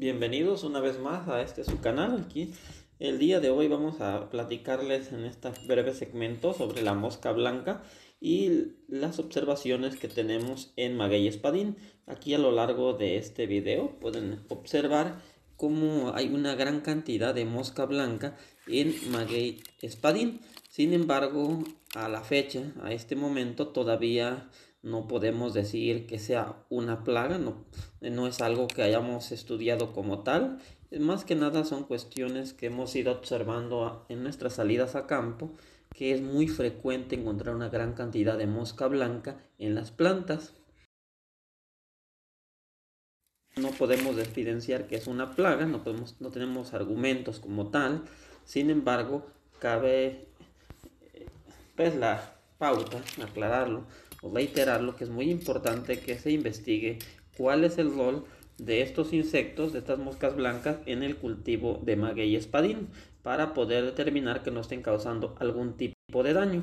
Bienvenidos una vez más a este su canal. Aquí el día de hoy vamos a platicarles en este breve segmento sobre la mosca blanca y las observaciones que tenemos en maguey espadín. Aquí a lo largo de este video pueden observar cómo hay una gran cantidad de mosca blanca en maguey espadín. Sin embargo, a la fecha, a este momento todavía no podemos decir que sea una plaga, no, es algo que hayamos estudiado como tal. Más que nada son cuestiones que hemos ido observando en nuestras salidas a campo, que es muy frecuente encontrar una gran cantidad de mosca blanca en las plantas. No podemos evidenciar que es una plaga, no, podemos, no tenemos argumentos como tal, sin embargo, cabe eh, pues, la pauta, aclararlo o reiterarlo, que es muy importante que se investigue cuál es el rol de estos insectos, de estas moscas blancas, en el cultivo de maguey espadín, para poder determinar que no estén causando algún tipo de daño.